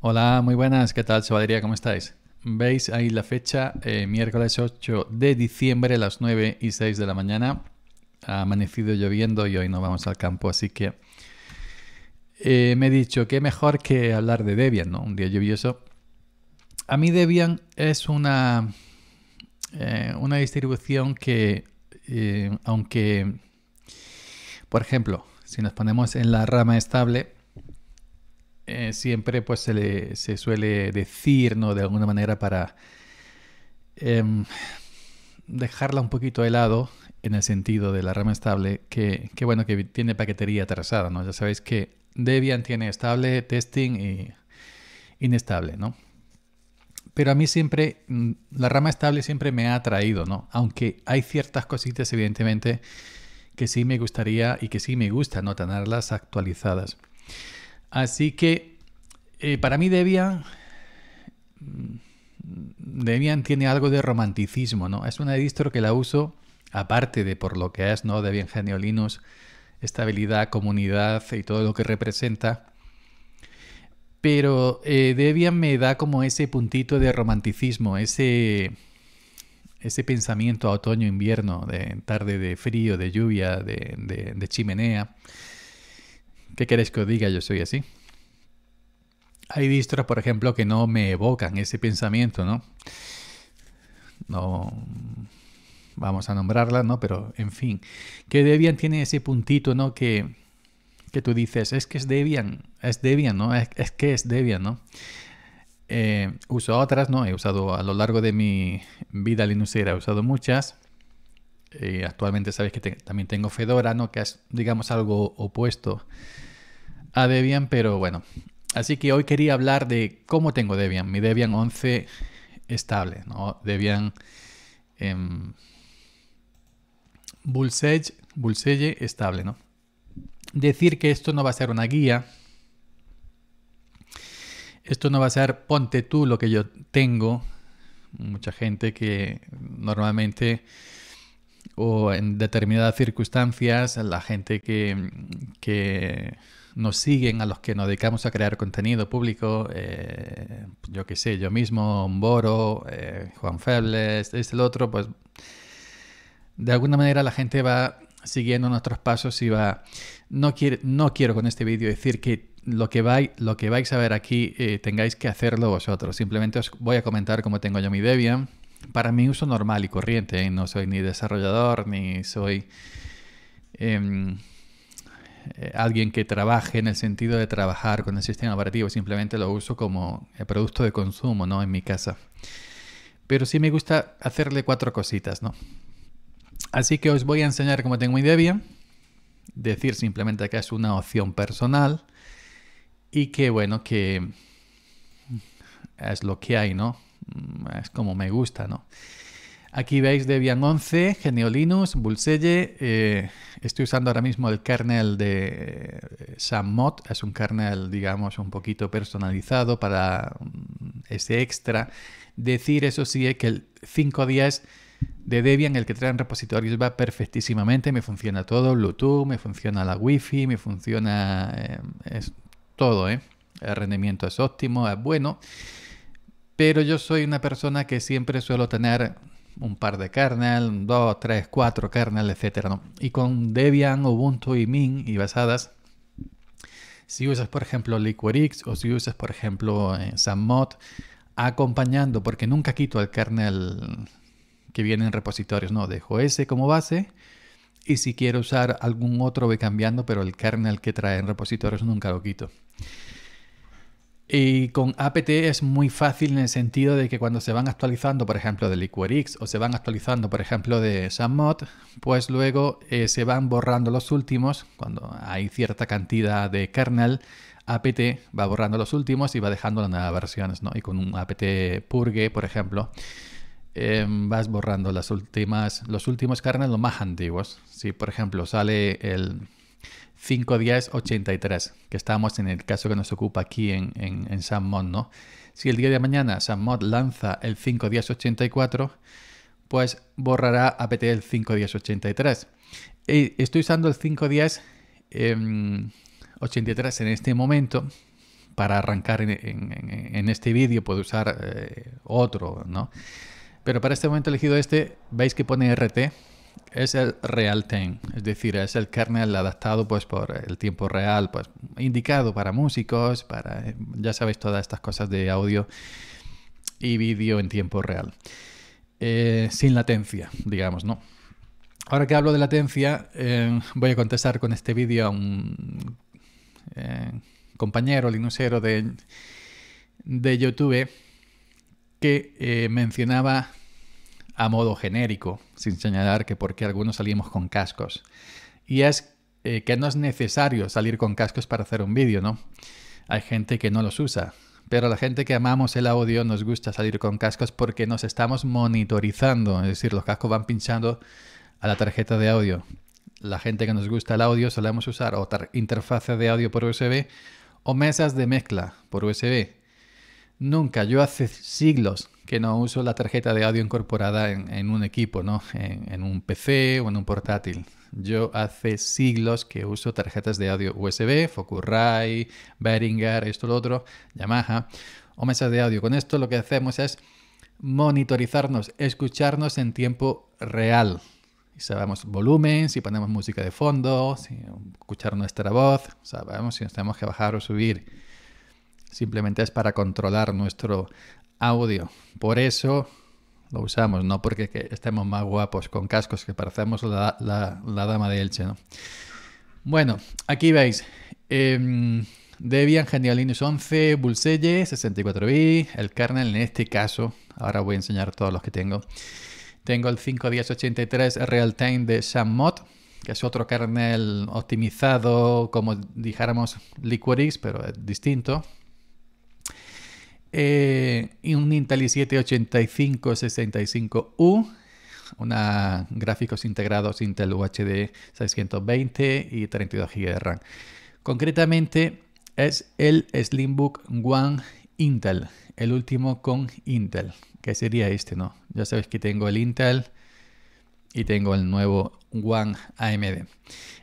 Hola, muy buenas. ¿Qué tal, Chevalería? ¿Cómo estáis? Veis ahí la fecha, eh, miércoles 8 de diciembre a las 9 y 6 de la mañana. Ha amanecido lloviendo y hoy no vamos al campo, así que eh, me he dicho que mejor que hablar de Debian, ¿no? Un día lluvioso. A mí Debian es una, eh, una distribución que, aunque, por ejemplo, si nos ponemos en la rama estable, eh, siempre pues se, suele decir, ¿no? De alguna manera para em, dejarla un poquito de lado en el sentido de la rama estable, que, que bueno, que tiene paquetería atrasada, ¿no? Ya sabéis que Debian tiene estable, testing y inestable, ¿no? Pero a mí siempre, mm, la rama estable siempre me ha atraído, ¿no? Aunque hay ciertas cositas, evidentemente, que sí me gustaría y que sí me gusta, ¿no? Tenerlas actualizadas. Así que eh, para mí Debian, mm, Debian tiene algo de romanticismo, ¿no? Es una distro que la uso, aparte de por lo que es, ¿no? Debian Geniolinos, estabilidad, comunidad y todo lo que representa. Pero eh, Debian me da como ese puntito de romanticismo, ese, ese pensamiento a otoño-invierno, de tarde de frío, de lluvia, de chimenea. ¿Qué queréis que os diga? Yo soy así. Hay distros, por ejemplo, que no me evocan ese pensamiento, ¿no? No vamos a nombrarla, ¿no? Pero, en fin, que Debian tiene ese puntito, ¿no? Que, tú dices, es que es Debian, es Debian, ¿no? Es, que es Debian, ¿no? Eh, uso otras, ¿no? He usado a lo largo de mi vida linuxera, he usado muchas. Eh, actualmente sabes que también tengo Fedora, ¿no? Que es, digamos, algo opuesto a Debian, pero bueno. Así que hoy quería hablar de cómo tengo Debian, mi Debian 11 estable, ¿no? Debian em, Bullseye, estable, ¿no? Decir que esto no va a ser una guía, esto no va a ser ponte tú lo que yo tengo. Mucha gente que normalmente o en determinadas circunstancias, la gente que nos siguen, a los que nos dedicamos a crear contenido público, eh, yo qué sé, yo mismo, Boro, eh, Juan Febles, este, el otro, pues de alguna manera la gente va siguiendo nuestros pasos y va... No, no quiero con este vídeo decir que lo que, vais, lo que vais a ver aquí eh, tengáis que hacerlo vosotros. Simplemente os voy a comentar cómo tengo yo mi Debian para mi uso normal y corriente. No soy ni desarrollador, ni soy... Em, eh, alguien que trabaje en el sentido de trabajar con el sistema operativo, simplemente lo uso como eh, producto de consumo, ¿no? En mi casa. Pero sí me gusta hacerle cuatro cositas, ¿no? Así que os voy a enseñar cómo tengo idea Debian, decir simplemente que es una opción personal y que bueno, que es lo que hay, ¿no? Es como me gusta, ¿no? Aquí veis Debian 11, Genio Linux, Bullseye, eh, estoy usando ahora mismo el kernel de eh, Sammod. Es un kernel, digamos, un poquito personalizado para mm, ese extra. Decir, eso sí, es que el días de Debian, el que traen repositorios, va perfectísimamente. Me funciona todo, Bluetooth, me funciona la Wi-Fi, me funciona eh, es todo. ¿eh? El rendimiento es óptimo, es bueno. Pero yo soy una persona que siempre suelo tener un par de kernel, 2, 3, 4 kernel, etc. Y con Debian, Ubuntu y Min y basadas, si usas por ejemplo Liquorix o si usas por ejemplo eh, Sammod, acompañando, porque nunca quito el kernel que viene en repositorios, no, dejo ese como base. Y si quiero usar algún otro voy cambiando, pero el kernel que trae en repositorios nunca lo quito. Y con APT es muy fácil en el sentido de que cuando se van actualizando, por ejemplo, de Liquorix o se van actualizando, por ejemplo, de Sammod, pues luego eh, se van borrando los últimos. Cuando hay cierta cantidad de kernel, APT va borrando los últimos y va dejando las nuevas versiones, ¿no? Y con un APT Purge, por ejemplo, em, vas borrando las últimas, los últimos kernels, los más antiguos. Si, por ejemplo, sale el 5.10.83, que estábamos en el caso que nos ocupa aquí en, en, ¿no? Si el día de mañana mod lanza el 84, pues borrará APT el 5.10.83. Estoy usando el días em, 83 en este momento para arrancar en, este vídeo puedo usar eh, otro, ¿no? Pero para este momento elegido este, veis que pone RT, es el real time, es decir, es el kernel adaptado pues por el tiempo real, pues indicado para músicos, para ya sabéis todas estas cosas de audio y vídeo en tiempo real, eh, sin latencia, digamos, ¿no? Ahora que hablo de latencia, eh, voy a contestar con este vídeo a un eh, compañero linusero de, de YouTube que mencionaba a modo genérico, sin señalar que porque algunos salimos con cascos. Y es eh, que no es necesario salir con cascos para hacer un vídeo, ¿no? Hay gente que no los usa, pero la gente que amamos el audio nos gusta salir con cascos porque nos estamos monitorizando, es decir, los cascos van pinchando a la tarjeta de audio. La gente que nos gusta el audio solemos usar otra interfaz de audio por USB o mesas de mezcla por USB. Nunca, yo hace siglos que no uso la tarjeta de audio incorporada en, un equipo, ¿no? En, un PC o en un portátil. Yo hace siglos que uso tarjetas de audio USB, Focusrite, Behringer, esto, lo otro, Yamaha, o mesas de audio. Con esto lo que hacemos es monitorizarnos, escucharnos en tiempo real. Sabemos volumen, si ponemos música de fondo, si escuchar nuestra voz, sabemos si nos tenemos que bajar o subir Simplemente es para controlar nuestro audio. Por eso lo usamos, no porque estemos más guapos con cascos que parecemos la, dama de Elche. ¿no? Bueno, aquí veis. Em, Debian Genial Linux 11, Bullseye 64B, el kernel en este caso. Ahora voy a enseñar todos los que tengo. Tengo el 5.1083 Realtime de Sammod, que es otro kernel optimizado, como dijéramos, Liquorix, pero es distinto. Eh, y un Intel i7-8565U, una, gráficos integrados Intel UHD 620 y 32 GB de RAM. Concretamente es el Slimbook One Intel, el último con Intel, que sería este, ¿no? Ya sabéis que tengo el Intel y tengo el nuevo One AMD.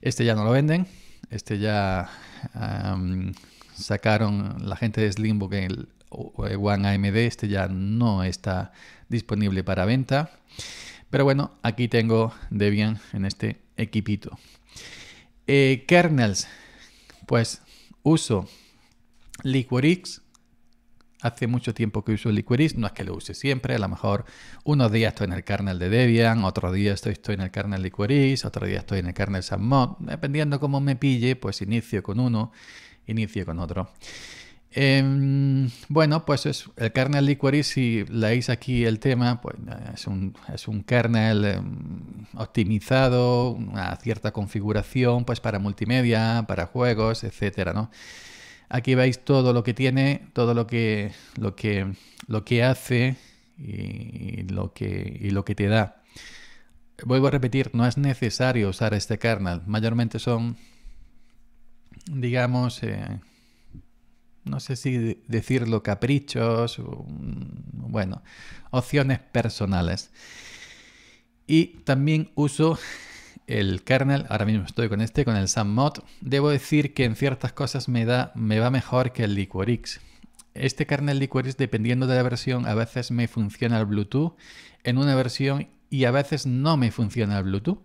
Este ya no lo venden, este ya sacaron la gente de Slimbook el, eh, One AMD, este ya no está disponible para venta. Pero bueno, aquí tengo Debian en este equipito. Eh, kernels, pues uso Liquorix Hace mucho tiempo que uso Liquorix no es que lo use siempre, a lo mejor unos días estoy en el kernel de Debian, otro día estoy, estoy en el kernel Liquorix otro día estoy en el kernel Submod, dependiendo cómo me pille, pues inicio con uno, inicio con otro. Em, bueno, pues es el kernel liquoris si leéis aquí el tema, pues eh, es un, kernel em, optimizado, a cierta configuración pues para multimedia, para juegos, etcétera, Aquí veis todo lo que tiene, todo lo que, lo que, lo que hace y, lo que, y lo que te da. Vuelvo a repetir, no es necesario usar este kernel. Mayormente son, digamos... Eh, no sé si decirlo caprichos, bueno, opciones personales. Y también uso el kernel, ahora mismo estoy con este, con el SAMMOD. Debo decir que en ciertas cosas me, da, me va mejor que el Liquorix. Este kernel Liquorix, dependiendo de la versión, a veces me funciona el Bluetooth en una versión y a veces no me funciona el Bluetooth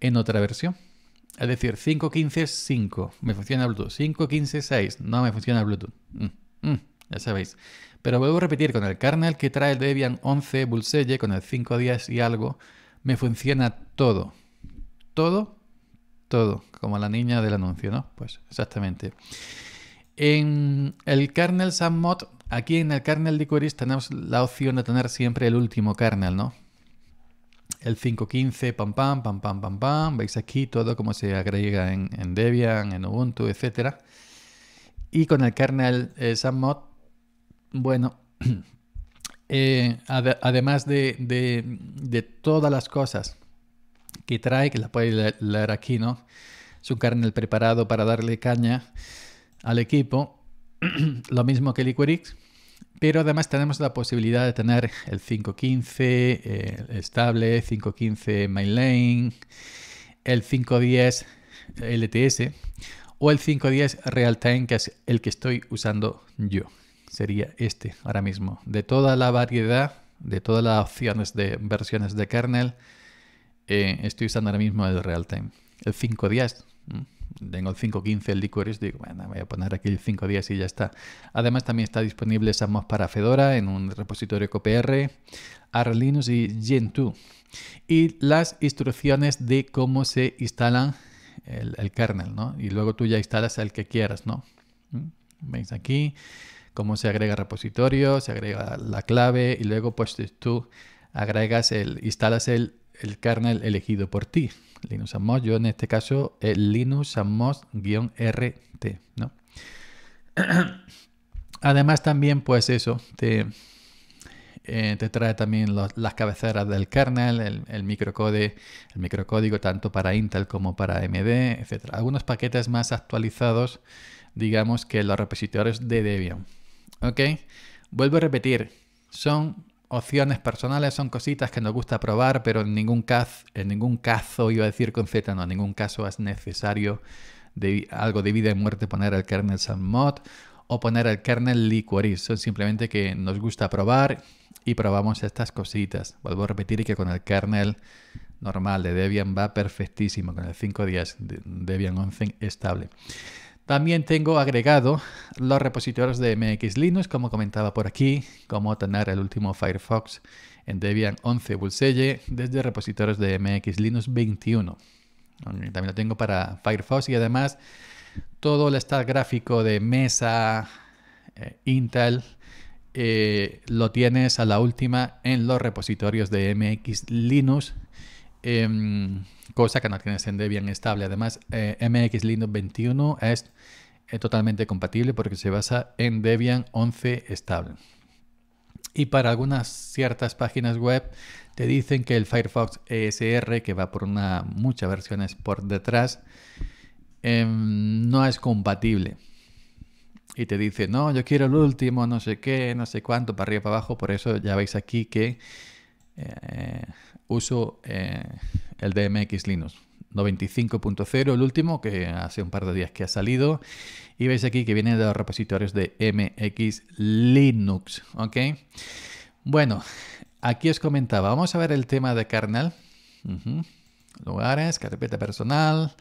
en otra versión. Es decir, 5.15 es 5, me funciona Bluetooth. 5.15 es 6, no me funciona Bluetooth. Mm, mm, ya sabéis. Pero vuelvo a repetir, con el kernel que trae el Debian 11 bullseye con el 5.10 y algo, me funciona todo. Todo, todo. Como la niña del anuncio, ¿no? Pues exactamente. En el kernel submod, aquí en el kernel de queries, tenemos la opción de tener siempre el último kernel, ¿no? el 5.15, pam, pam, pam, pam, pam, pam. Veis aquí todo como se agrega en, Debian, en Ubuntu, etc. Y con el kernel eh, sanmod bueno, eh, además de, de, de, todas las cosas que trae, que las podéis leer, aquí, ¿no? Es un kernel preparado para darle caña al equipo. Lo mismo que Liquorix pero además tenemos la posibilidad de tener el 515 eh, estable, 515 mainline, el 510 LTS o el 510 time que es el que estoy usando yo. Sería este ahora mismo. De toda la variedad, de todas las opciones de versiones de kernel, eh, estoy usando ahora mismo el Realtime. El 510 tengo el 5.15 el Liquoris, digo, bueno, voy a poner aquí 5 días y ya está. Además también está disponible Samos para Fedora en un repositorio CoPR, Arlinus Linux y Gentoo. Y las instrucciones de cómo se instalan el, kernel, ¿no? Y luego tú ya instalas el que quieras, ¿no? ¿Mm? ¿Veis aquí? Cómo se agrega repositorio, se agrega la clave y luego pues tú agregas el, instalas el el kernel elegido por ti. Linux Amos, yo en este caso el eh, Linux Amos-RT, ¿no? Además también, pues eso, te, eh, te trae también las cabeceras del kernel, el, microcode, el microcódigo tanto para Intel como para AMD, etc. Algunos paquetes más actualizados, digamos, que los repositorios de Debian. ¿Ok? Vuelvo a repetir, son opciones personales son cositas que nos gusta probar, pero en ningún caso, en ningún caso, iba a decir con Z, no, en ningún caso es necesario de, algo de vida y muerte poner el kernel mod o poner el kernel liquoris. Son simplemente que nos gusta probar y probamos estas cositas. Vuelvo a repetir que con el kernel normal de Debian va perfectísimo, con el 5.10 de Debian 11 estable. También tengo agregado los repositorios de MX Linux, como comentaba por aquí, como tener el último Firefox en Debian 11 Bullseye desde repositorios de MX Linux 21. También lo tengo para Firefox y además todo el estado gráfico de mesa, eh, Intel, eh, lo tienes a la última en los repositorios de MX Linux Em, cosa que no tienes en Debian estable. Además, MX Linux 21 es eh, totalmente compatible porque se basa en Debian 11 estable. Y para algunas ciertas páginas web te dicen que el Firefox ESR, que va por una, muchas versiones por detrás, em, no es compatible y te dice, no, yo quiero el último, no sé qué, no sé cuánto, para arriba, para abajo. Por eso ya veis aquí que eh, uso eh, el el MX Linux. 95.0, el último, que hace un par de días que ha salido. Y veis aquí que viene de los repositorios de MX Linux. ¿Ok? Bueno, aquí os comentaba. Vamos a ver el tema de kernel. Lugares, carpeta personal.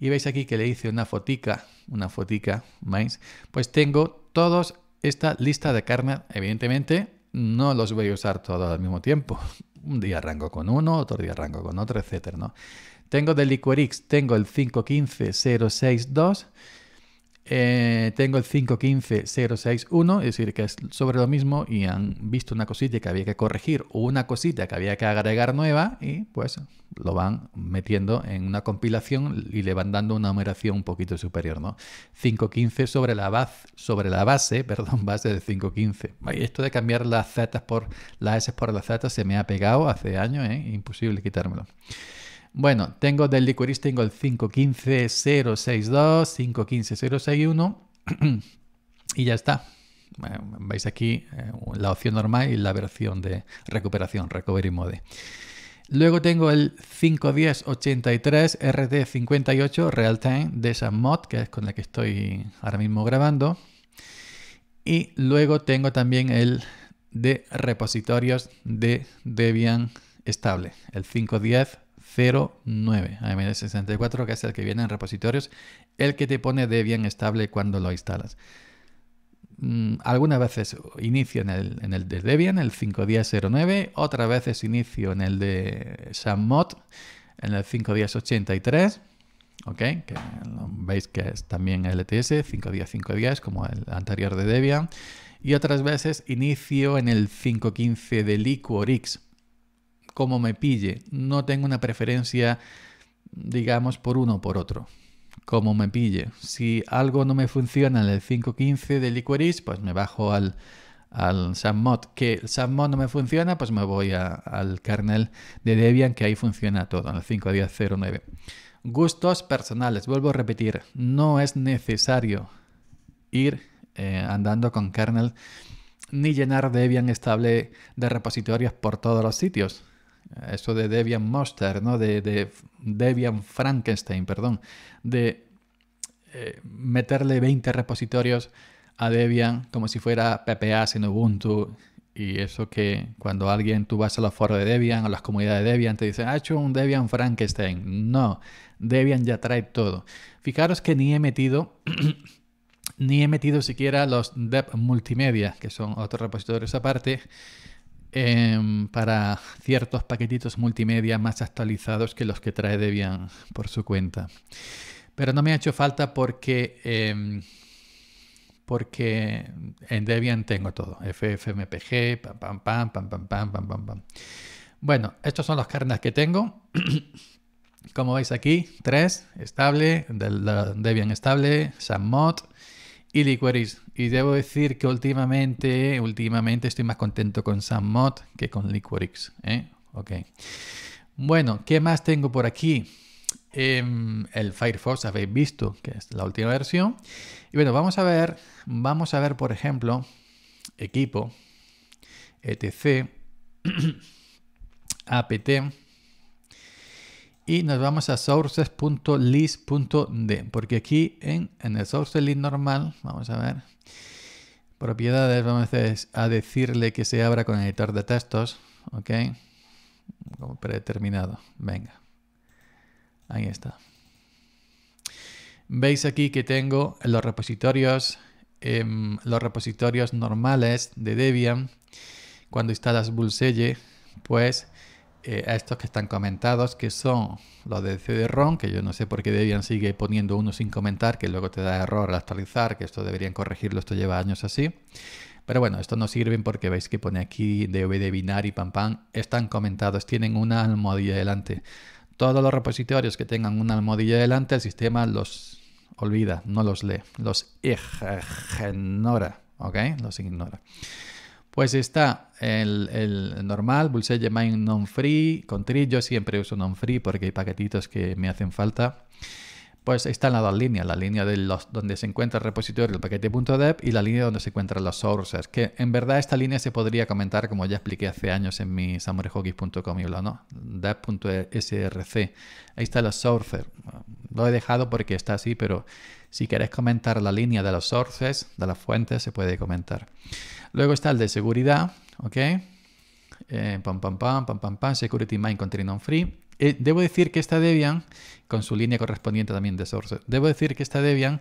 Y veis aquí que le hice una fotica, una fotica, ¿veis? Pues tengo todos esta lista de kernel, evidentemente, no los voy a usar todos al mismo tiempo un día arranco con uno, otro día arranco con otro, etc. Tengo de Liquorix, tengo el 515062 eh, tengo el 515061, es decir, que es sobre lo mismo y han visto una cosita que había que corregir o una cosita que había que agregar nueva y pues lo van metiendo en una compilación y le van dando una numeración un poquito superior, ¿no? 515 sobre la base, sobre la base, perdón, base de 515. Esto de cambiar las Z por las S por las Z se me ha pegado hace años, ¿eh? Imposible quitármelo. Bueno, tengo del Liquorist tengo el 515062, 515061 y ya está. veis aquí eh, la opción normal y la versión de recuperación, recovery mode. Luego tengo el 51083 RT58 real time de esa mod que es con la que estoy ahora mismo grabando. Y luego tengo también el de repositorios de Debian estable, el 510 09 AMD64, que es el que viene en repositorios, el que te pone Debian estable cuando lo instalas. Mm, algunas veces inicio en el, el de Debian, el 5.10.09, otras veces inicio en el de Sammod, en el 5.10.83, Que veis que es también LTS, 5.10.5.10, como el anterior de Debian, y otras veces inicio en el 5.15 de Liquorix como me pille. No tengo una preferencia, digamos, por uno o por otro. Como me pille. Si algo no me funciona en el 5.15 de Liquoris, pues me bajo al, al Que el no me funciona, pues me voy al kernel de Debian, que ahí funciona todo, en el 5.10.09. Gustos personales, vuelvo a repetir, no es necesario ir eh, andando con kernel ni llenar Debian estable de repositorios por todos los sitios. Eso de Debian Monster, ¿no? De, Debian Frankenstein, perdón. De eh, meterle 20 repositorios a Debian como si fuera PPAs en Ubuntu. Y eso que cuando alguien, tú vas a los foros de Debian, o las comunidades de Debian, te dicen, ha hecho un Debian Frankenstein. No, Debian ya trae todo. Fijaros que ni he metido, ni he metido siquiera los Debian Multimedia, que son otros repositorios aparte, Em, para ciertos paquetitos multimedia más actualizados que los que trae Debian por su cuenta. Pero no me ha hecho falta porque, em, porque en Debian tengo todo. FFmpg, pam, pam, pam, pam, pam, pam, pam, pam, Bueno, estos son los kernels que tengo. Como veis aquí, 3, estable, del Debian estable, SAMMOD, y Liquorix Y debo decir que últimamente, últimamente estoy más contento con SamMod que con Liquorix. ¿eh? Bueno, ¿qué más tengo por aquí? Em, el Firefox habéis visto que es la última versión. Y bueno, vamos a ver, vamos a ver, por ejemplo, equipo, etc, apt y nos vamos a sources.list.d, porque aquí en, en el source list normal, vamos a ver, propiedades, vamos a decirle que se abra con editor de textos, ¿ok? Como predeterminado, venga, ahí está. Veis aquí que tengo los repositorios, em, los repositorios normales de Debian, cuando instalas Bullseye, pues eh, a estos que están comentados, que son los de CD-ROM, que yo no sé por qué Debian sigue poniendo uno sin comentar, que luego te da error al actualizar, que esto deberían corregirlo, esto lleva años así. Pero bueno, estos no sirven porque veis que pone aquí DVD y pam pam, están comentados, tienen una almohadilla delante. Todos los repositorios que tengan una almohadilla delante, el sistema los olvida, no los lee, los ignora, ¿ok? Los ignora. Pues está el, normal, Bullseye main non-free, con tri, yo siempre uso non-free porque hay paquetitos que me hacen falta. Pues están las dos líneas, la línea de los, donde se encuentra el repositorio, el paquete.dev y la línea donde se encuentran los sources, que en verdad esta línea se podría comentar como ya expliqué hace años en mi samorejoki.com, y blog, ¿no? dev.src. E Ahí está los sources. Lo he dejado porque está así, pero si queréis comentar la línea de los sources, de las fuentes, se puede comentar. Luego está el de seguridad, ¿ok? Eh, pam, pam, pam, pam, pam, pam, Security Mind non Free. Eh, debo decir que esta Debian, con su línea correspondiente también de source, debo decir que esta Debian,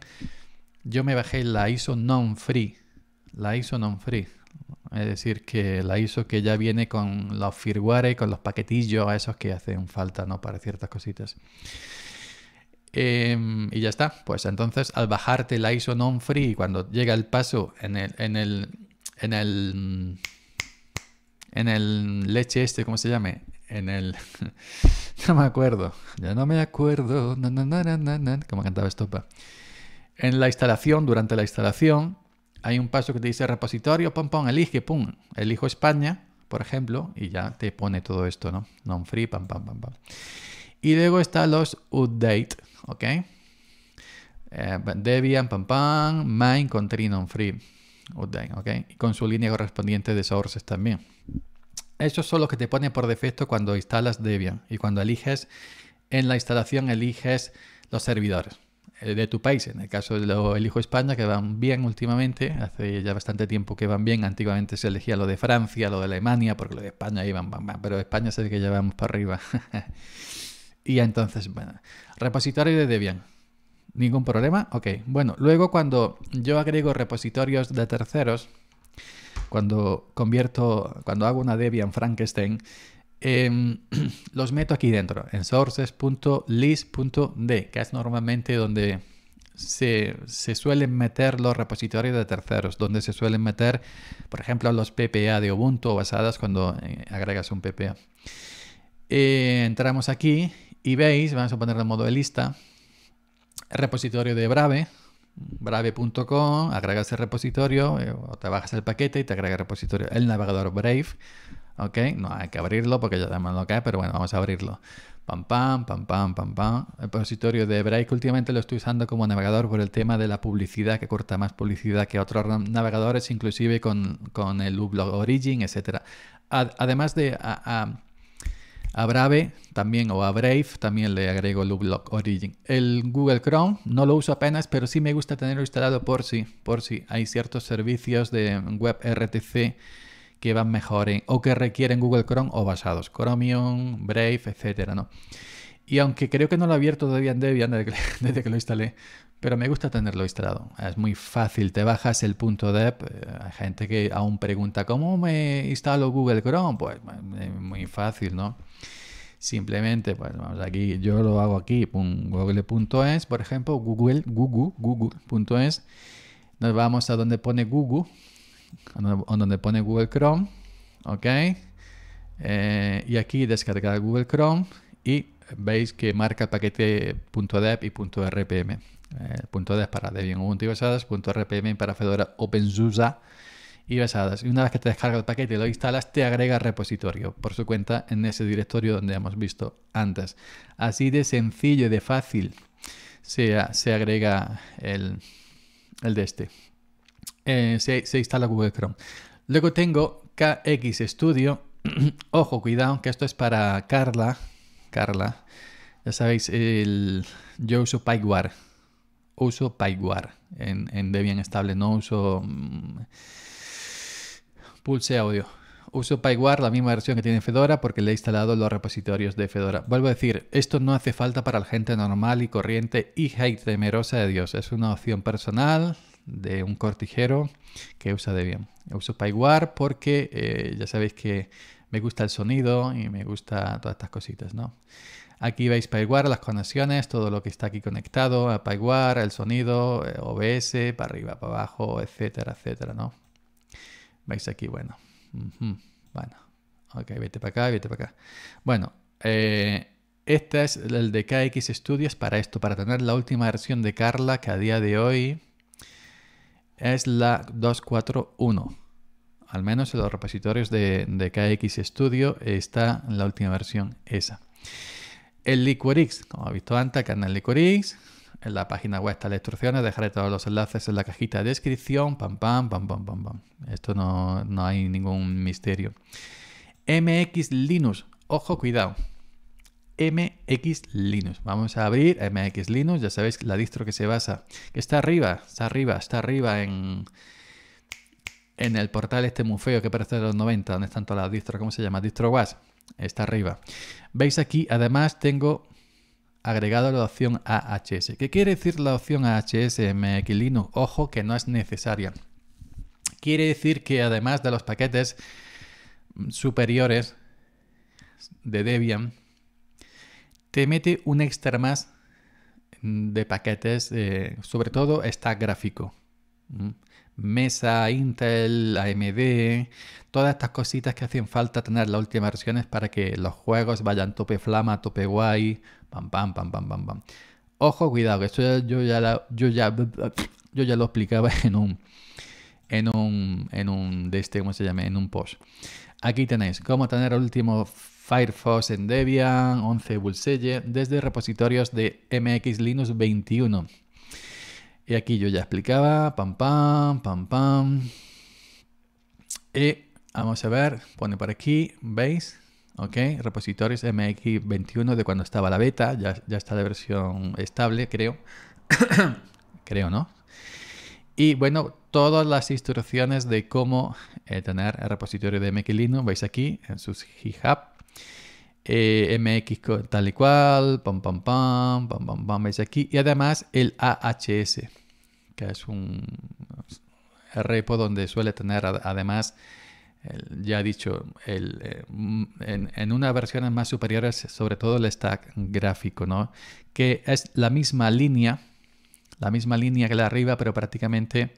yo me bajé la ISO non-free, la ISO non-free. Es decir, que la ISO que ya viene con los firmware, con los paquetillos, esos que hacen falta, ¿no? Para ciertas cositas. Em, y ya está. Pues entonces, al bajarte la ISO non-free, cuando llega el paso en el en el en el leche este, ¿cómo se llame? En el... no me acuerdo, ya no me acuerdo, ¿Cómo cantaba Estopa. En la instalación, durante la instalación, hay un paso que te dice repositorio, pom, pom, elige, pum, elijo España, por ejemplo, y ya te pone todo esto, ¿no? Non-free, pam, pam, pam, pam. Y luego están los update, ¿ok? Eh, Debian, pam, pam, main, non free. Y Con su línea correspondiente de sources también. Esos son los que te ponen por defecto cuando instalas Debian y cuando eliges en la instalación eliges los servidores eh, de tu país. En el caso lo elijo España, que van bien últimamente, hace ya bastante tiempo que van bien. Antiguamente se elegía lo de Francia, lo de Alemania, porque lo de España iban, pero España es el que llevamos para arriba. y entonces, bueno, repositorio de Debian. ¿Ningún problema? Ok. Bueno, luego cuando yo agrego repositorios de terceros, cuando convierto, cuando hago una Debian Frankenstein, em, los meto aquí dentro, en sources.list.d, que es normalmente donde se, suelen meter los repositorios de terceros, donde se suelen meter, por ejemplo, los PPA de Ubuntu basadas cuando eh, agregas un PPA. Eh, entramos aquí y veis, vamos a poner el modo de lista, repositorio de Brave, brave.com, agregas el repositorio, eh, o te bajas el paquete y te agrega el repositorio, el navegador Brave, ¿ok? No hay que abrirlo porque ya tenemos lo que pero bueno, vamos a abrirlo. Pam, pam, pam, pam, pam, pam. El repositorio de Brave últimamente lo estoy usando como navegador por el tema de la publicidad, que corta más publicidad que otros navegadores, inclusive con, el uBlog Origin, etc. además de... A Brave también o a Brave también le agrego Ublock Origin. El Google Chrome no lo uso apenas, pero sí me gusta tenerlo instalado por si, por si hay ciertos servicios de web RTC que van mejor o que requieren Google Chrome o basados Chromium, Brave, etcétera, ¿no? Y aunque creo que no lo he abierto todavía en Debian desde que, lo instalé, pero me gusta tenerlo instalado. Es muy fácil, te bajas el punto .deb. Eh, hay gente que aún pregunta, ¿cómo me instalo Google Chrome? Pues muy fácil, ¿no? Simplemente, pues vamos aquí, yo lo hago aquí, google.es, por ejemplo, google, google, google.es. Nos vamos a donde pone Google, donde pone Google Chrome, ¿ok? Eh, y aquí descargar Google Chrome y veis que marca el paquete .dev y .rpm. Eh, .deb para Debian Ubuntu y basadas, .rpm para Fedora OpenSUSE y basadas. Y una vez que te descarga el paquete y lo instalas, te agrega repositorio por su cuenta en ese directorio donde hemos visto antes. Así de sencillo y de fácil se, agrega el, de este. Eh, se, se instala Google Chrome. Luego tengo KX Studio. Ojo, cuidado, que esto es para Carla, Carla. Ya sabéis, el, yo uso PyWar. Uso PyWar en, Debian estable, no uso mm, Pulse Audio. Uso PyWar, la misma versión que tiene Fedora, porque le he instalado los repositorios de Fedora. Vuelvo a decir, esto no hace falta para la gente normal y corriente y hate temerosa de Dios. Es una opción personal de un cortijero que usa Debian. Uso PyWar porque eh, ya sabéis que me gusta el sonido y me gusta todas estas cositas, ¿no? Aquí veis igualar las conexiones, todo lo que está aquí conectado a PyWare, el sonido, eh, OBS, para arriba, para abajo, etcétera, etcétera, ¿no? Veis aquí, bueno. Bueno, ok, vete para acá, vete para acá. Bueno, este es el de KX Studios para esto, para tener la última versión de Carla que a día de hoy es la 241 al menos en los repositorios de, KX Studio, está la última versión esa. El Liquorix, como he visto antes, el canal en la página web está las instrucciones, dejaré todos los enlaces en la cajita de descripción, pam, pam, pam, pam, pam, pam. Esto no, no hay ningún misterio. MX Linux, ojo, cuidado. MX Linux. Vamos a abrir MX Linux. Ya sabéis la distro que se basa, que está arriba, está arriba, está arriba en, en el portal este muy feo que parece de los 90, donde están todas las distros, ¿cómo se llama? Distrowas está arriba. Veis aquí, además tengo agregado la opción AHS. ¿Qué quiere decir la opción AHS en Linux? Ojo que no es necesaria. Quiere decir que además de los paquetes superiores de Debian, te mete un extra más de paquetes, eh, sobre todo está gráfico. Mesa, Intel, AMD, todas estas cositas que hacen falta tener las últimas versiones para que los juegos vayan tope flama, tope guay, pam, pam, pam, pam, pam, pam. Ojo, cuidado, que esto yo, ya yo, ya, yo ya lo explicaba en un, en un, en un, de este, ¿cómo se llama? En un post. Aquí tenéis cómo tener el último Firefox en Debian, 11 Bullseye, desde repositorios de MX Linux 21. Y aquí yo ya explicaba, pam, pam, pam, pam. Y vamos a ver, pone por aquí, ¿veis? ¿Ok? Repositorios MX21 de cuando estaba la beta, ya, está la versión estable, creo. creo, ¿no? Y bueno, todas las instrucciones de cómo eh, tener el repositorio de MX veis aquí en sus GitHub. Eh, MX tal y cual, pam, pam, pam, pam, pam, pam, veis aquí. Y además el AHS, que es un repo donde suele tener además, ya he dicho, eh, mm, en, en unas versiones más superiores, sobre todo el stack gráfico, ¿no? que es la misma línea, la misma línea que la arriba, pero prácticamente...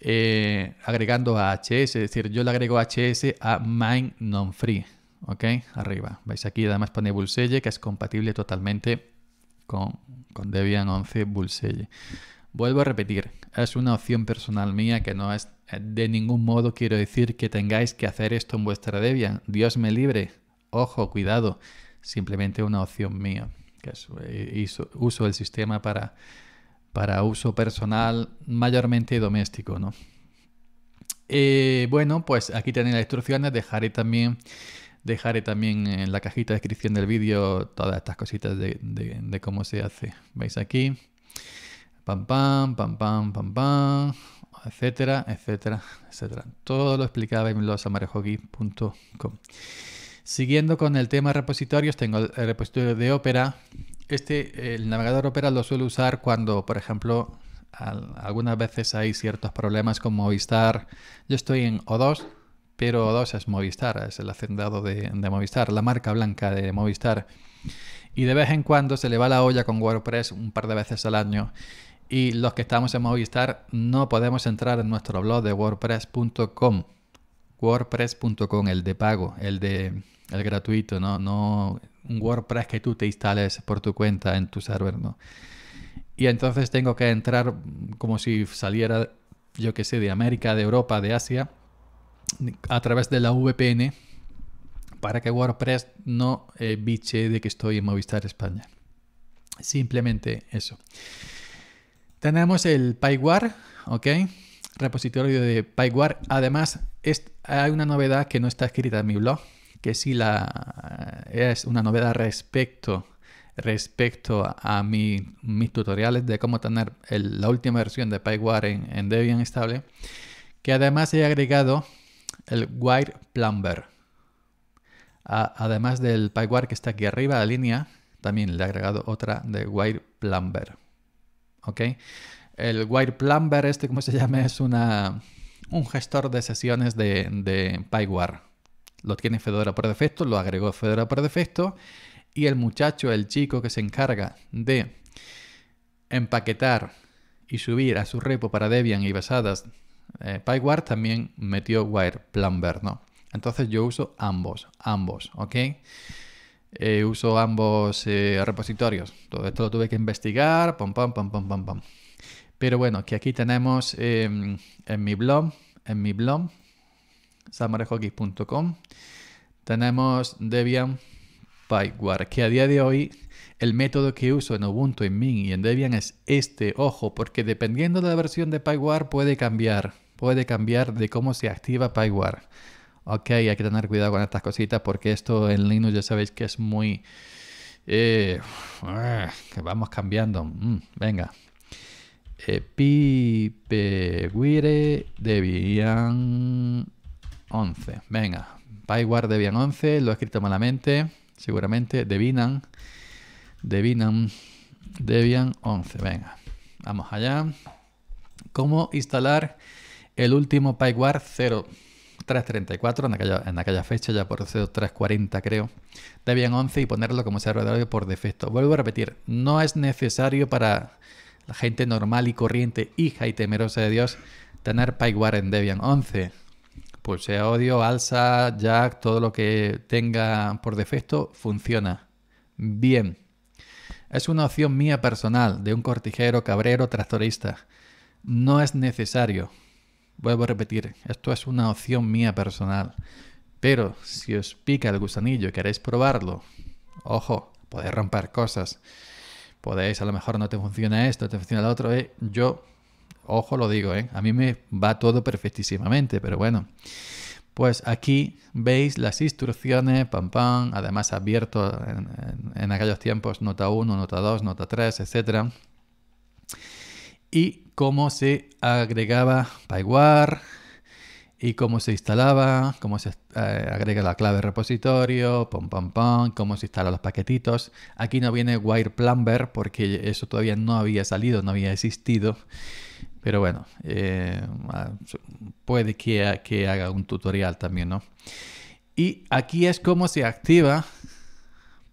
Eh, agregando AHS es decir, yo le agrego AHS a main non free, ¿ok? Arriba. Veis aquí además pone Bullselle, que es compatible totalmente con, con Debian 11 Bullseye. Vuelvo a repetir, es una opción personal mía que no es eh, de ningún modo quiero decir que tengáis que hacer esto en vuestra Debian. Dios me libre. Ojo, cuidado. Simplemente una opción mía. Que es, eh, uso, del el sistema para, para uso personal, mayormente doméstico, ¿no? Eh, bueno, pues aquí tenéis las instrucciones. Dejaré también Dejaré también en la cajita de descripción del vídeo todas estas cositas de, cómo se hace. ¿Veis aquí? Pam, pam, pam, pam, pam, pam, etcétera, etcétera, etcétera. Todo lo explicaba en losamarejogi.com Siguiendo con el tema repositorios, tengo el repositorio de Opera. Este, el navegador Opera lo suelo usar cuando, por ejemplo, algunas veces hay ciertos problemas con Movistar. Yo estoy en O2, pero dos es Movistar, es el hacendado de, Movistar, la marca blanca de Movistar. Y de vez en cuando se le va la olla con WordPress un par de veces al año. Y los que estamos en Movistar no podemos entrar en nuestro blog de wordpress.com. WordPress.com, el de pago, el de el gratuito, ¿no? no un WordPress que tú te instales por tu cuenta en tu server, ¿no? Y entonces tengo que entrar como si saliera, yo que sé, de América, de Europa, de Asia, a través de la VPN para que WordPress no eh, biche de que estoy en Movistar España. Simplemente eso. Tenemos el PyWare, ¿ok? Repositorio de PyWare. Además, hay una novedad que no está escrita en mi blog, que sí la, eh, es una novedad respecto, respecto a mis tutoriales de cómo tener la última versión de PyWare en, en Debian estable, que además he agregado el wire plumber. además del PyWare que está aquí arriba la línea, también le he agregado otra de wire plumber. ¿Ok? El wire plumber, este ¿cómo se llama, es una, un gestor de sesiones de, de Lo tiene Fedora por defecto, lo agregó Fedora por defecto. Y el muchacho, el chico que se encarga de empaquetar y subir a su repo para Debian y basadas eh, también metió Wire Plumber, ¿no? Entonces yo uso ambos, ambos, ¿ok? Eh, uso ambos eh, repositorios. Todo esto lo tuve que investigar, pam, pam, pam, pam, pam, Pero bueno, que aquí tenemos em, en mi blog, en mi blog, samarejoquis.com, tenemos Debian PyWire, que a día de hoy el método que uso en Ubuntu, en Min y en Debian es este, ojo, porque dependiendo de la versión de PyWare puede cambiar, puede cambiar de cómo se activa PyWare. Ok, hay que tener cuidado con estas cositas porque esto en Linux ya sabéis que es muy... Eh, ah, que vamos cambiando. Mm, venga. Eh, pipewire Debian 11. Venga. PyWare Debian 11. Lo he escrito malamente. Seguramente. Debian Debian, Debian 11. Venga, vamos allá. ¿Cómo instalar el último PyWare 0334? En aquella, en aquella fecha, ya por 0340 creo. Debian 11 y ponerlo como servidor por defecto. Vuelvo a repetir, no es necesario para la gente normal y corriente, hija y temerosa de Dios, tener PyWare en Debian 11. Pulse audio, alza, jack, todo lo que tenga por defecto funciona bien. Es una opción mía personal, de un cortijero, cabrero, tractorista. No es necesario. Vuelvo a repetir, esto es una opción mía personal. Pero si os pica el gusanillo y queréis probarlo, ojo, podéis romper cosas. Podéis, a lo mejor no te funciona esto, te funciona lo otro. Eh. Yo, ojo, lo digo, eh. a mí me va todo perfectísimamente, pero bueno. Pues aquí veis las instrucciones, pam pam, además abierto en, aquellos tiempos, nota 1, nota 2, nota 3, etc. Y cómo se agregaba PyWare y cómo se instalaba, cómo se eh, agrega la clave repositorio, pam pam pam, cómo se instalan los paquetitos. Aquí no viene Wire porque eso todavía no había salido, no había existido. Pero bueno, eh, ah, puede que, haga un tutorial también, ¿no? Y aquí es como se activa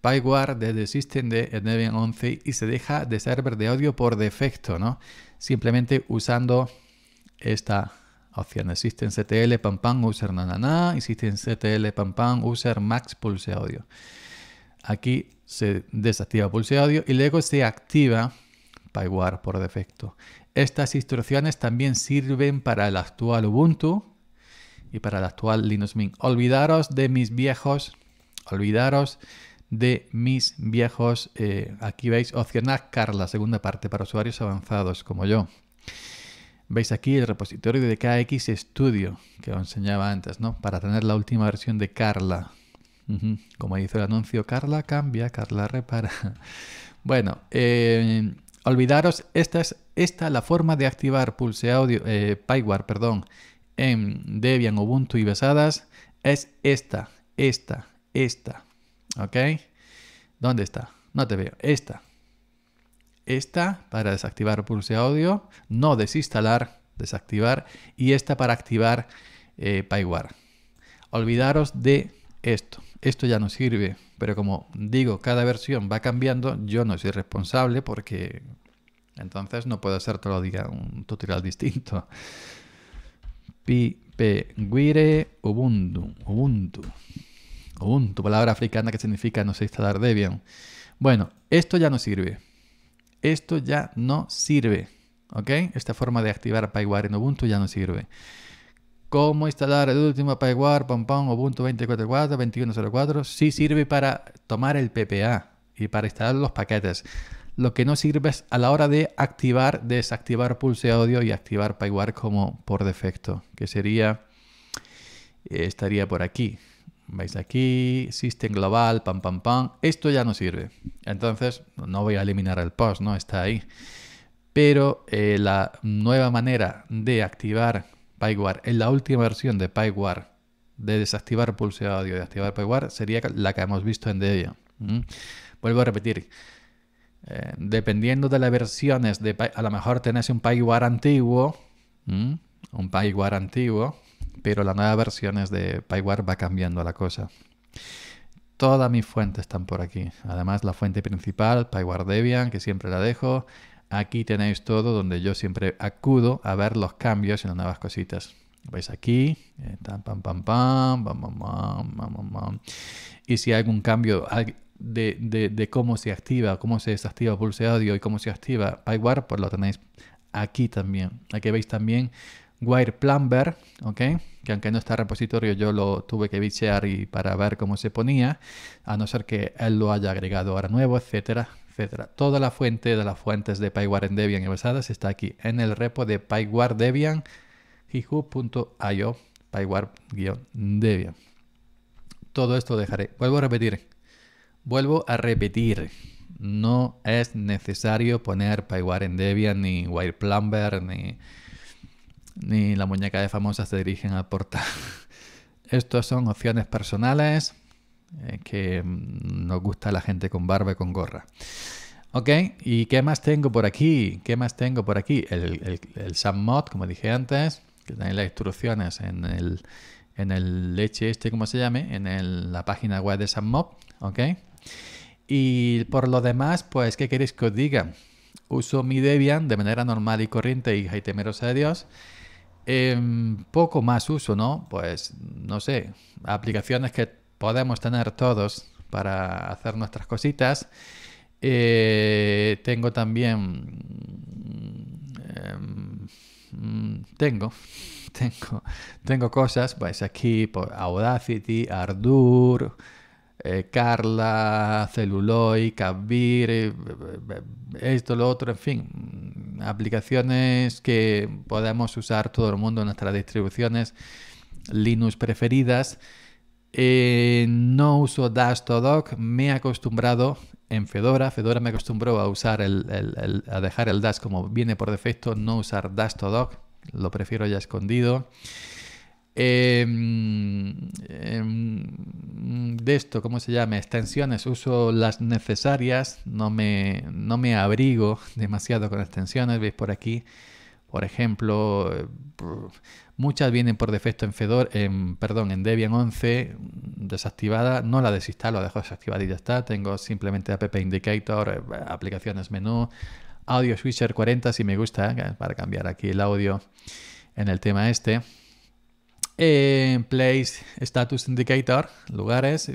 PyWar desde el System de Debian 11 y se deja de server de audio por defecto, ¿no? Simplemente usando esta opción, System CTL pam pam user nanana Systemctl System CTL pam pam user max pulse audio. Aquí se desactiva pulse audio y luego se activa PyWar por defecto. Estas instrucciones también sirven para el actual Ubuntu y para el actual Linux Mint. Olvidaros de mis viejos, olvidaros de mis viejos, eh, aquí veis, opcional Carla, segunda parte para usuarios avanzados como yo. Veis aquí el repositorio de KX Studio que os enseñaba antes, ¿no? Para tener la última versión de Carla. Como hizo el anuncio, Carla cambia, Carla repara. bueno, eh, Olvidaros, esta es esta la forma de activar Pulse Audio, eh, perdón, en Debian, Ubuntu y Besadas. Es esta, esta, esta. ¿Ok? ¿Dónde está? No te veo. Esta. Esta para desactivar Pulse Audio, no desinstalar, desactivar. Y esta para activar eh, Olvidaros de esto. Esto ya no sirve. Pero como digo, cada versión va cambiando, yo no soy responsable porque entonces no puedo hacer todo día un tutorial distinto. Pi, guire, ubuntu, ubuntu. Ubuntu, palabra africana que significa no sé instalar Debian. Bueno, esto ya no sirve. Esto ya no sirve. ¿Ok? Esta forma de activar PyWare en Ubuntu ya no sirve cómo instalar el último PyWare, pam pam, Ubuntu 244, 21.04, sí sirve para tomar el PPA y para instalar los paquetes. Lo que no sirve es a la hora de activar, desactivar Pulse Audio y activar PyWare como por defecto, que sería, eh, estaría por aquí. Veis aquí, System Global, pam, pam, pam. Esto ya no sirve. Entonces, no voy a eliminar el post, ¿no? Está ahí. Pero eh, la nueva manera de activar Pyguard en la última versión de Pyguard de desactivar Pulse Audio y activar Pyguard sería la que hemos visto en Debian. Mm. Vuelvo a repetir, eh, dependiendo de las versiones, de, a lo mejor tenés un Pyguard antiguo, mm, un Pyguard antiguo, pero las nuevas versiones de Pyguard va cambiando la cosa. Todas mis fuentes están por aquí. Además, la fuente principal, Pyguard Debian, que siempre la dejo. Aquí tenéis todo donde yo siempre acudo a ver los cambios en las nuevas cositas. Veis aquí, eh, pam, pam, pam, Y si hay algún cambio de, cómo se activa, cómo se desactiva Pulse Audio y cómo se activa PyWire, pues lo tenéis aquí también. Aquí veis también Wire Plumber, Que aunque no está en repositorio, yo lo tuve que bichear y para ver cómo se ponía, a no ser que él lo haya agregado ahora nuevo, etcétera. Toda la fuente de las fuentes de PyWare en Debian y basadas está aquí en el repo de PyWare Debian hihu.io PyWare-Debian. Todo esto dejaré. Vuelvo a repetir. Vuelvo a repetir. No es necesario poner PyWare en Debian, ni WirePlumber, ni, ni la muñeca de famosas se dirigen al portal. Estas son opciones personales eh, que mm, nos gusta la gente con barba y con gorra. Ok, ¿y qué más tengo por aquí? ¿Qué más tengo por aquí? El, el, como dije antes, que tenéis las instrucciones en el, en el leche este, como se llame, en la página web de SamMod ok. Y por lo demás, pues, ¿qué queréis que os diga? Uso mi Debian de manera normal y corriente y temerosa de Dios. Em, poco más uso, ¿no? Pues, no sé, aplicaciones que Podemos tener todos para hacer nuestras cositas. Eh, tengo también... Em, tengo, tengo, tengo cosas, vais aquí por Audacity, Ardour, eh, Carla, Celuloid, Cabir, eh, esto, lo otro, en fin, aplicaciones que podemos usar todo el mundo en nuestras distribuciones Linux preferidas. Eh, no uso to doc, me he acostumbrado en Fedora. Fedora me acostumbró a usar el, a dejar el dash como viene por defecto, no usar dash to doc, lo prefiero ya escondido. Em, em, de esto, ¿cómo se llama? Extensiones, uso las necesarias, no me, no me abrigo demasiado con extensiones, veis por aquí por ejemplo, eh, muchas vienen por defecto en Fedor, en, perdón, en Debian 11 mm, desactivada, no la desinstalo, la dejo desactivada y ya está. Tengo simplemente app indicator, eh, aplicaciones menú, audio switcher 40 si me gusta, eh, para cambiar aquí el audio en el tema este. place status indicator, lugares,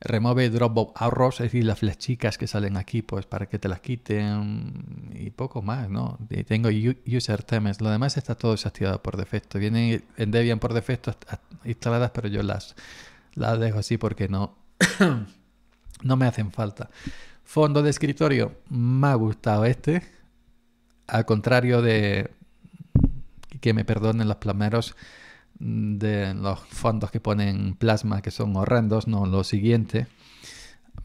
Remove Dropbox Arrows, es decir, las flechicas que salen aquí, pues para que te las quiten y poco más, ¿no? tengo user themes, lo demás está todo desactivado por defecto. Vienen en Debian por defecto instaladas, pero yo las, las dejo así porque no, no me hacen falta. Fondo de escritorio, me ha gustado este. Al contrario de que me perdonen los plameros de los fondos que ponen plasma que son horrendos, no lo siguiente.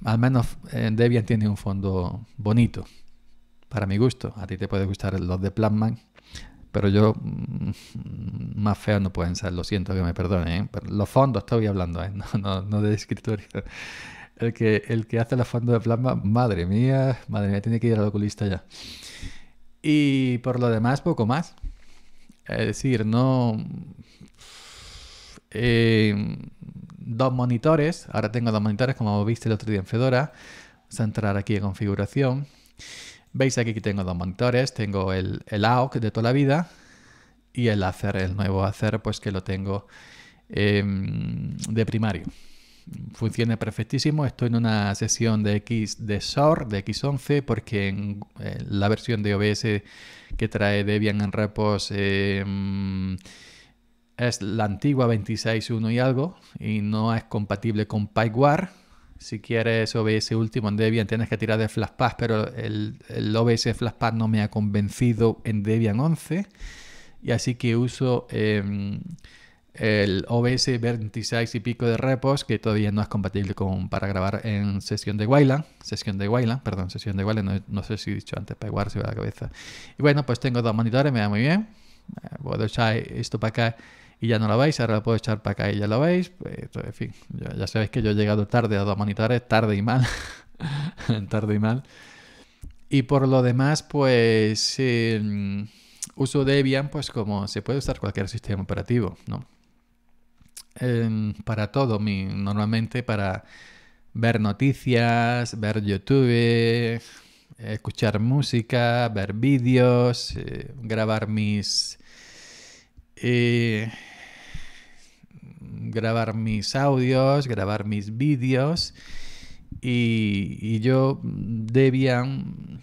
Al menos eh, Debian tiene un fondo bonito, para mi gusto. A ti te puede gustar los de plasma, pero yo mm, más feo no pueden ser, lo siento que me perdonen. ¿eh? los fondos estoy hablando, ¿eh? no, no, no, de escritorio. El que, el que hace los fondos de plasma, madre mía, madre mía, tiene que ir al oculista ya. Y por lo demás, poco más. Es decir, no eh, dos monitores. Ahora tengo dos monitores, como viste el otro día en Fedora. Vamos a entrar aquí en configuración. Veis aquí que tengo dos monitores. Tengo el, el AUC de toda la vida y el Acer, el nuevo Acer, pues que lo tengo em, de primario. Funciona perfectísimo. Estoy en una sesión de X de SOR, de X11, porque en eh, la versión de OBS que trae Debian en repos... Eh, es la antigua 26.1 y algo y no es compatible con PyWare. Si quieres OBS último en Debian tienes que tirar de Flashpass, pero el, el OBS Flashpass no me ha convencido en Debian 11 y así que uso em, el OBS 26 y pico de repos que todavía no es compatible con, para grabar en sesión de Wayland, sesión de Wayland, perdón, sesión de Wayland, no, sé si he dicho antes, PyWar se va la cabeza. Y bueno, pues tengo dos monitores, me da muy bien, voy eh, echar esto para acá y ya no la veis, ahora la puedo echar para acá y ya la veis. Pues, en fin, ya, sabéis que yo he llegado tarde a dos monitores, tarde y mal, tarde y mal. Y por lo demás, pues em, uso Debian, pues como se puede usar cualquier sistema operativo, ¿no? Em, para todo, normalmente para ver noticias, ver YouTube, escuchar música, ver vídeos, eh, grabar mis eh, grabar mis audios, grabar mis vídeos. Y, yo, Debian,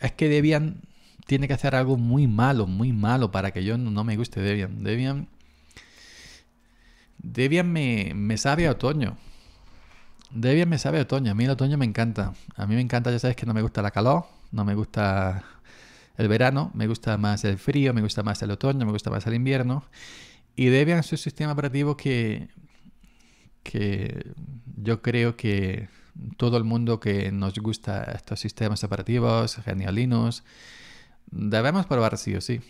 es que Debian tiene que hacer algo muy malo, muy malo para que yo no, me guste Debian. Debian, Debian me, me, sabe a otoño. Debian me sabe a otoño. A mí el otoño me encanta. A mí me encanta, ya sabes que no me gusta la calor, no me gusta el verano, me gusta más el frío, me gusta más el otoño, me gusta más el invierno. Y Debian es un sistema operativo que, yo creo que todo el mundo que nos gusta estos sistemas operativos, genialinos, debemos probar sí o sí.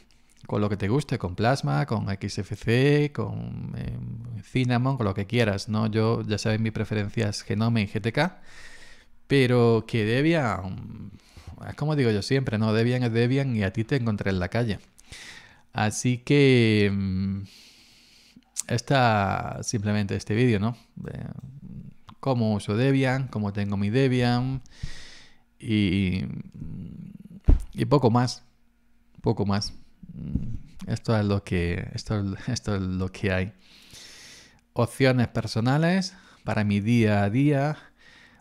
Con lo que te guste, con Plasma, con XFC, con eh, Cinnamon, con lo que quieras, ¿no? Yo, ya sabes, mi preferencia es Genome y GTK, pero que Debian, es como digo yo siempre, ¿no? Debian es Debian y a ti te encontré en la calle. Así que... Mm, está simplemente este vídeo, ¿no? cómo uso Debian, cómo tengo mi Debian y, y poco más, poco más. Esto es lo que, esto, esto es lo que hay. Opciones personales para mi día a día.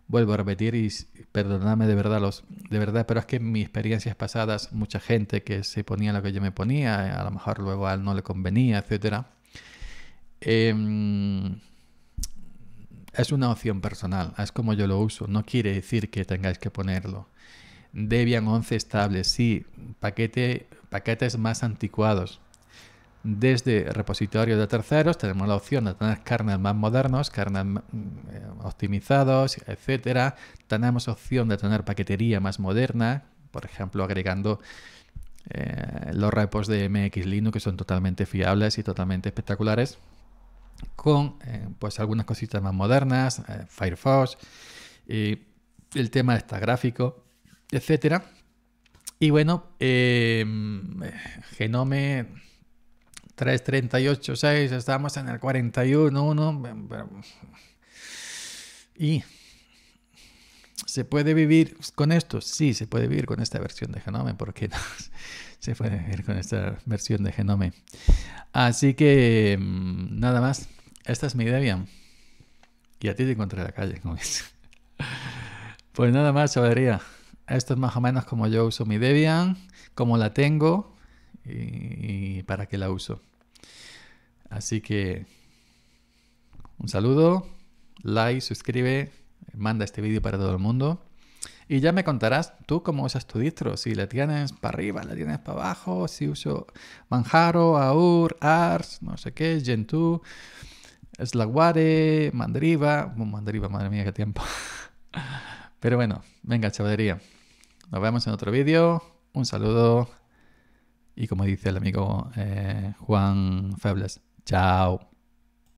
Vuelvo a repetir y perdonadme de verdad, los, de verdad, pero es que en mis experiencias pasadas, mucha gente que se ponía lo que yo me ponía, a lo mejor luego a él no le convenía, etcétera Em, es una opción personal, es como yo lo uso. No quiere decir que tengáis que ponerlo. Debian 11 estable, sí, paquete, paquetes más anticuados. Desde repositorios de terceros tenemos la opción de tener carnes más modernos, carnes eh, optimizados, etc. Tenemos opción de tener paquetería más moderna, por ejemplo, agregando eh, los repos de MX Linux que son totalmente fiables y totalmente espectaculares con eh, pues algunas cositas más modernas, eh, Firefox, y el tema de gráfico, etc. Y bueno, em, Genome 338.6, estamos en el 41.1. Y ¿Se puede vivir con esto? Sí, se puede vivir con esta versión de Genome, ¿Por qué no? se puede vivir con esta versión de Genome. Así que mm, nada más. Esta es mi Debian. Y a ti te encontré en la calle, como Pues nada más, sabería. Esto es más o menos como yo uso mi Debian, como la tengo y, para qué la uso. Así que un saludo, like, suscribe manda este vídeo para todo el mundo. Y ya me contarás tú cómo usas tu distro, si la tienes para arriba, la tienes para abajo, si uso Manjaro, Aur, Ars, no sé qué, Gentoo, Slaguare, Mandriva, oh, Mandriva, madre mía, qué tiempo. Pero bueno, venga, chavalería. Nos vemos en otro vídeo. Un saludo. Y como dice el amigo eh, Juan Febles, chao.